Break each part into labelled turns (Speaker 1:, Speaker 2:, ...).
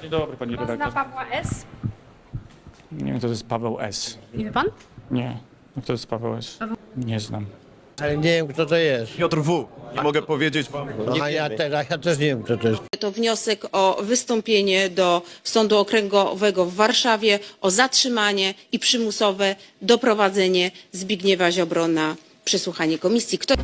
Speaker 1: Dzień dobry, pani Pan zna Pawła S? Nie wiem, kto to jest Paweł S. Nie wie pan? Nie. No, kto to jest Paweł S? Nie znam. Ale nie wiem, kto to jest. Piotr W. Nie mogę powiedzieć wam. No, a ja, te, a ja też nie wiem, kto to jest. To wniosek o wystąpienie do Sądu Okręgowego w Warszawie o zatrzymanie i przymusowe doprowadzenie Zbigniewa Ziobro na przesłuchanie komisji. Kto...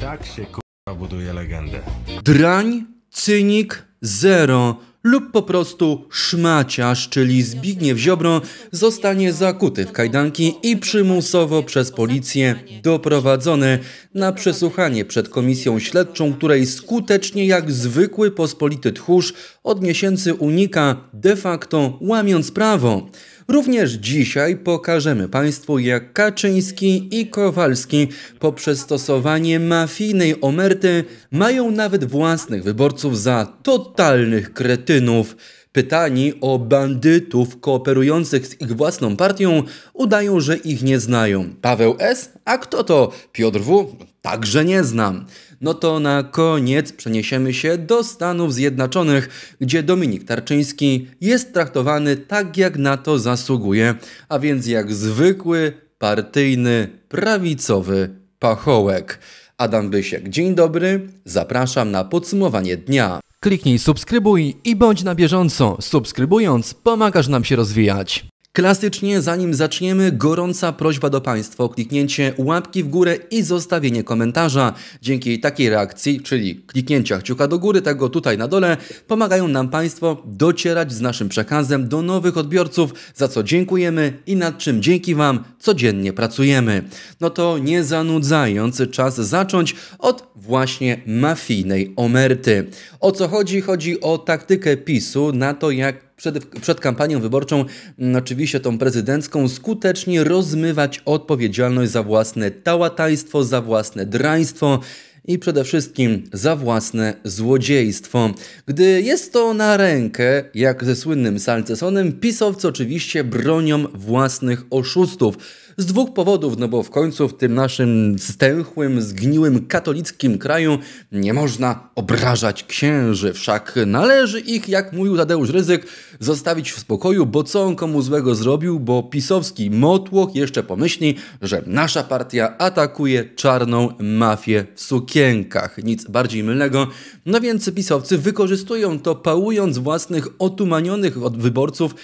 Speaker 2: Tak się k***a buduje legendę. Drań, cynik, zero lub po prostu szmaciarz, czyli Zbigniew Ziobro, zostanie zakuty w kajdanki i przymusowo przez policję doprowadzony na przesłuchanie przed komisją śledczą, której skutecznie jak zwykły pospolity tchórz od miesięcy unika, de facto łamiąc prawo. Również dzisiaj pokażemy Państwu, jak Kaczyński i Kowalski poprzez stosowanie mafijnej omerty mają nawet własnych wyborców za totalnych kretynów. Pytani o bandytów kooperujących z ich własną partią udają, że ich nie znają. Paweł S., a kto to? Piotr W., także nie znam no to na koniec przeniesiemy się do Stanów Zjednoczonych, gdzie Dominik Tarczyński jest traktowany tak, jak na to zasługuje, a więc jak zwykły, partyjny, prawicowy pachołek. Adam Bysiek, dzień dobry, zapraszam na podsumowanie dnia. Kliknij subskrybuj i bądź na bieżąco. Subskrybując, pomagasz nam się rozwijać. Klasycznie, zanim zaczniemy, gorąca prośba do Państwa o kliknięcie łapki w górę i zostawienie komentarza. Dzięki takiej reakcji, czyli kliknięcia kciuka do góry, tego tutaj na dole, pomagają nam Państwo docierać z naszym przekazem do nowych odbiorców, za co dziękujemy i nad czym dzięki Wam codziennie pracujemy. No to nie zanudzając, czas zacząć od właśnie mafijnej omerty. O co chodzi? Chodzi o taktykę PiSu na to, jak przed, przed kampanią wyborczą, mm, oczywiście tą prezydencką, skutecznie rozmywać odpowiedzialność za własne tałataństwo, za własne draństwo, i przede wszystkim za własne złodziejstwo. Gdy jest to na rękę, jak ze słynnym Salcesonem, pisowcy oczywiście bronią własnych oszustów. Z dwóch powodów, no bo w końcu w tym naszym stęchłym, zgniłym katolickim kraju nie można obrażać księży, wszak należy ich, jak mówił Tadeusz Ryzyk, zostawić w spokoju, bo co on komu złego zrobił, bo pisowski motłoch jeszcze pomyśli, że nasza partia atakuje czarną mafię w sukienkę okienkach. Nic bardziej mylnego. No więc pisowcy wykorzystują to, pałując własnych otumanionych od wyborców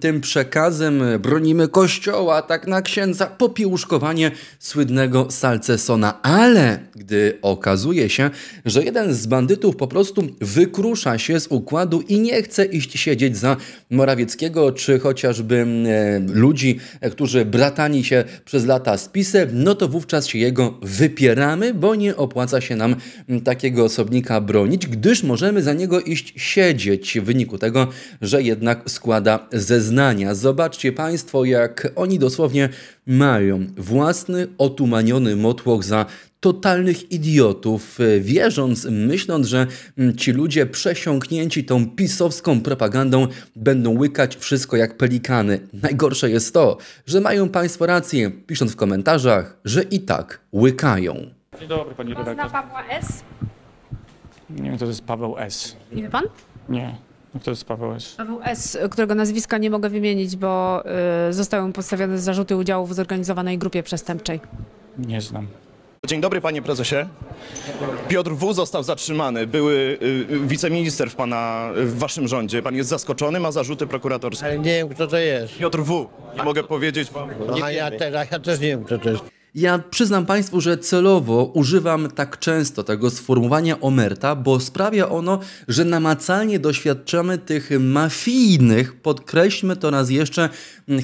Speaker 2: tym przekazem bronimy kościoła, tak na księdza, popiłuszkowanie słynnego Salcesona. Ale gdy okazuje się, że jeden z bandytów po prostu wykrusza się z układu i nie chce iść siedzieć za Morawieckiego, czy chociażby e, ludzi, e, którzy bratani się przez lata z PiSem, no to wówczas się jego wypieramy, bo nie opłaca opłaca się nam mm, takiego osobnika bronić, gdyż możemy za niego iść siedzieć w wyniku tego, że jednak składa zeznania. Zobaczcie Państwo, jak oni dosłownie mają własny otumaniony motłoch za totalnych idiotów, e, wierząc, myśląc, że mm, ci ludzie przesiąknięci tą pisowską propagandą będą łykać wszystko jak pelikany. Najgorsze jest to, że mają Państwo rację, pisząc w komentarzach, że i tak łykają.
Speaker 1: Dzień dobry, pani Pan zna Pawła S?
Speaker 2: Nie wiem, to jest Paweł S. Nie wie pan? Nie. No, kto jest Paweł
Speaker 1: S? Paweł S., którego nazwiska nie mogę wymienić, bo y, zostały mu postawione zarzuty udziału w zorganizowanej grupie przestępczej. Nie znam. Dzień dobry panie prezesie. Piotr W. został zatrzymany, były y, y, wiceminister w pana, w waszym rządzie. Pan jest zaskoczony, ma zarzuty prokuratorskie. Ale nie wiem, kto to jest. Piotr W. Nie mogę powiedzieć panu. No, a ja, teraz
Speaker 2: ja też nie wiem, kto to jest. Ja przyznam Państwu, że celowo używam tak często tego sformułowania omerta, bo sprawia ono, że namacalnie doświadczamy tych mafijnych, podkreślmy to raz jeszcze,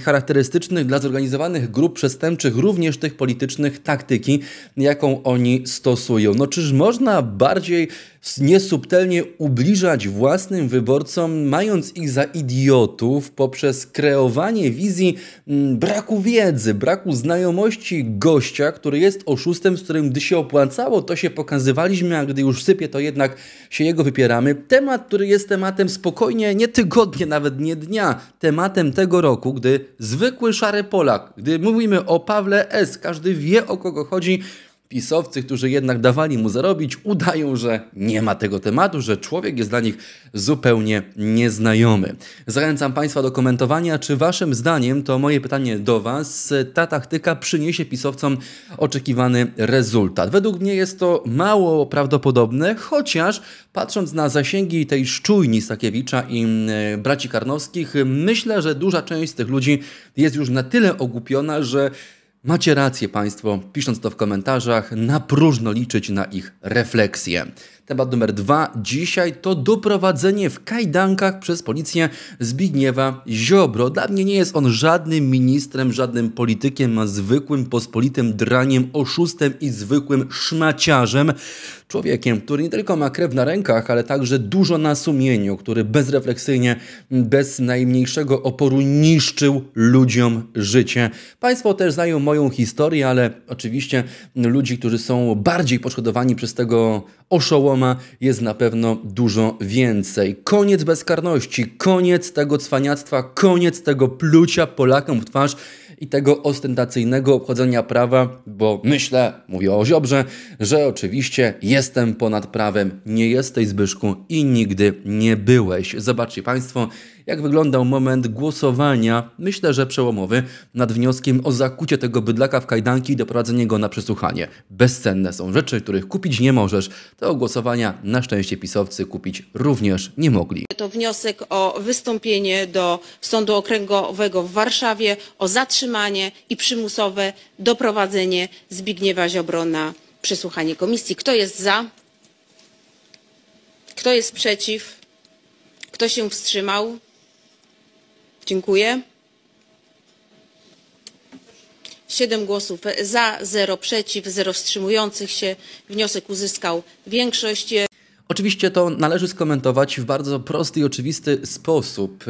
Speaker 2: charakterystycznych dla zorganizowanych grup przestępczych, również tych politycznych taktyki, jaką oni stosują. No czyż można bardziej niesubtelnie ubliżać własnym wyborcom, mając ich za idiotów poprzez kreowanie wizji mm, braku wiedzy, braku znajomości gościa, który jest oszustem, z którym gdy się opłacało, to się pokazywaliśmy, a gdy już sypie, to jednak się jego wypieramy. Temat, który jest tematem spokojnie, nie tygodnie, nawet nie dnia, tematem tego roku, gdy zwykły szary Polak, gdy mówimy o Pawle S., każdy wie o kogo chodzi, pisowcy, którzy jednak dawali mu zarobić, udają, że nie ma tego tematu, że człowiek jest dla nich zupełnie nieznajomy. Zachęcam Państwa do komentowania, czy Waszym zdaniem, to moje pytanie do Was, ta taktyka przyniesie pisowcom oczekiwany rezultat. Według mnie jest to mało prawdopodobne, chociaż patrząc na zasięgi tej szczujni Sakiewicza i e, braci Karnowskich, myślę, że duża część z tych ludzi jest już na tyle ogłupiona, że Macie rację Państwo, pisząc to w komentarzach, na próżno liczyć na ich refleksję. Temat numer dwa dzisiaj to doprowadzenie w kajdankach przez policję Zbigniewa Ziobro. Dla mnie nie jest on żadnym ministrem, żadnym politykiem, a zwykłym, pospolitym draniem, oszustem i zwykłym szmaciarzem. Człowiekiem, który nie tylko ma krew na rękach, ale także dużo na sumieniu, który bezrefleksyjnie, bez najmniejszego oporu niszczył ludziom życie. Państwo też znają moją historię, ale oczywiście ludzi, którzy są bardziej poszkodowani przez tego oszołom jest na pewno dużo więcej. Koniec bezkarności, koniec tego cwaniactwa, koniec tego plucia Polakom w twarz i tego ostentacyjnego obchodzenia prawa, bo myślę, mówię o Ziobrze, że oczywiście jestem ponad prawem. Nie jesteś Zbyszku i nigdy nie byłeś. Zobaczcie Państwo, jak wyglądał moment głosowania, myślę, że przełomowy, nad wnioskiem o zakucie tego bydlaka w kajdanki i doprowadzenie go na przesłuchanie. Bezcenne są rzeczy, których kupić nie możesz. Tego głosowania na szczęście pisowcy kupić również nie mogli.
Speaker 1: To wniosek o wystąpienie do Sądu Okręgowego w Warszawie o zatrzymanie i przymusowe doprowadzenie Zbigniewa Ziobro na przesłuchanie komisji. Kto jest za? Kto jest przeciw? Kto się wstrzymał? Dziękuję. Siedem głosów za, zero przeciw, zero wstrzymujących się. Wniosek uzyskał większość.
Speaker 2: Oczywiście to należy skomentować w bardzo prosty i oczywisty sposób.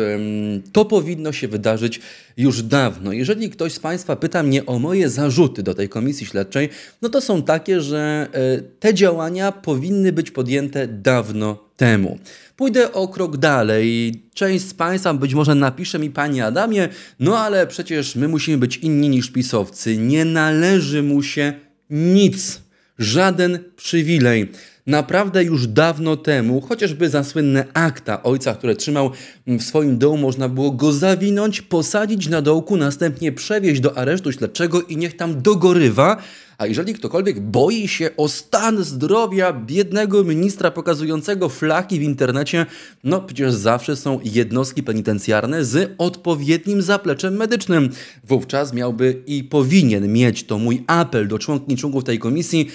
Speaker 2: To powinno się wydarzyć już dawno. Jeżeli ktoś z Państwa pyta mnie o moje zarzuty do tej komisji śledczej, no to są takie, że e, te działania powinny być podjęte dawno temu. Pójdę o krok dalej. Część z Państwa być może napisze mi, Panie Adamie, no ale przecież my musimy być inni niż pisowcy. Nie należy mu się nic, żaden przywilej naprawdę już dawno temu, chociażby za słynne akta ojca, które trzymał w swoim domu, można było go zawinąć, posadzić na dołku, następnie przewieźć do aresztu śledczego i niech tam dogorywa, a jeżeli ktokolwiek boi się o stan zdrowia biednego ministra pokazującego flaki w internecie, no przecież zawsze są jednostki penitencjarne z odpowiednim zapleczem medycznym. Wówczas miałby i powinien mieć, to mój apel do członkiń członków tej komisji,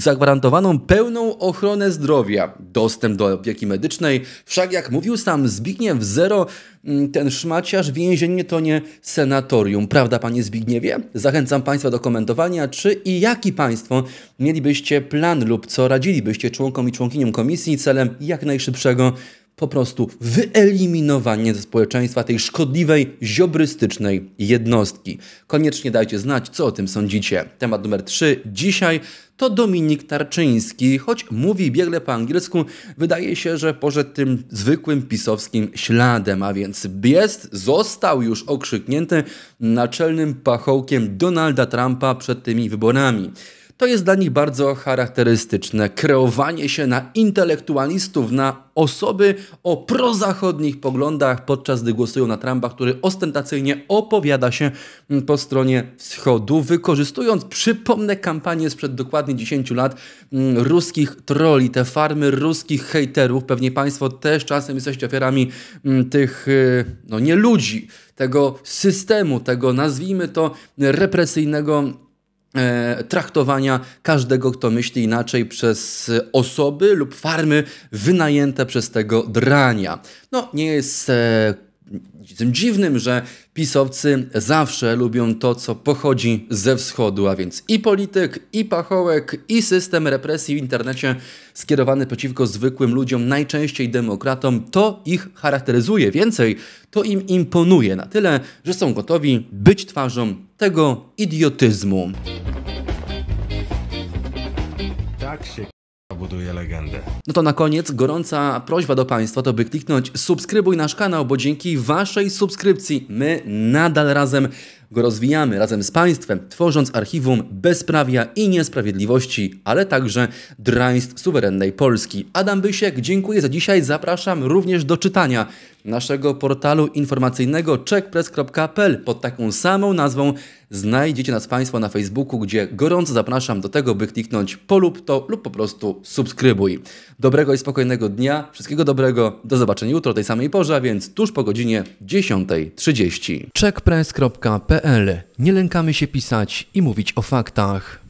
Speaker 2: zagwarantowaną pełną ochronę zdrowia, dostęp do opieki medycznej. Wszak jak mówił sam Zbigniew Zero, Mm, ten szmaciarz, więzienie to nie senatorium. Prawda, panie Zbigniewie? Zachęcam państwa do komentowania, czy i jaki państwo mielibyście plan lub co radzilibyście członkom i członkiniom komisji celem jak najszybszego po prostu wyeliminowanie ze społeczeństwa tej szkodliwej, ziobrystycznej jednostki. Koniecznie dajcie znać, co o tym sądzicie. Temat numer 3 dzisiaj to Dominik Tarczyński. Choć mówi biegle po angielsku, wydaje się, że poszedł tym zwykłym pisowskim śladem, a więc jest, został już okrzyknięty naczelnym pachołkiem Donalda Trumpa przed tymi wyborami to jest dla nich bardzo charakterystyczne. Kreowanie się na intelektualistów, na osoby o prozachodnich poglądach, podczas gdy głosują na Trumpa, który ostentacyjnie opowiada się mm, po stronie wschodu, wykorzystując, przypomnę, kampanię sprzed dokładnie 10 lat mm, ruskich troli, te farmy ruskich hejterów. Pewnie Państwo też czasem jesteście ofiarami mm, tych, y, no nie ludzi, tego systemu, tego nazwijmy to represyjnego E, traktowania każdego, kto myśli inaczej przez osoby lub farmy wynajęte przez tego drania. No, nie jest e, tym dziwnym, że pisowcy zawsze lubią to, co pochodzi ze wschodu, a więc i polityk, i pachołek, i system represji w internecie skierowany przeciwko zwykłym ludziom, najczęściej demokratom, to ich charakteryzuje. Więcej, to im imponuje na tyle, że są gotowi być twarzą tego idiotyzmu. Tak się buduje legendę. No to na koniec gorąca prośba do Państwa to by kliknąć subskrybuj nasz kanał, bo dzięki Waszej subskrypcji my nadal razem go rozwijamy razem z państwem, tworząc archiwum bezprawia i niesprawiedliwości, ale także draństw suwerennej Polski. Adam Bysiek, dziękuję za dzisiaj. Zapraszam również do czytania naszego portalu informacyjnego czekpress.pl. Pod taką samą nazwą znajdziecie nas Państwo na Facebooku, gdzie gorąco zapraszam do tego, by kliknąć polub to lub po prostu subskrybuj. Dobrego i spokojnego dnia, wszystkiego dobrego, do zobaczenia jutro o tej samej porze, a więc tuż po godzinie 10.30. czekpress.pl nie lękamy się pisać i mówić o faktach.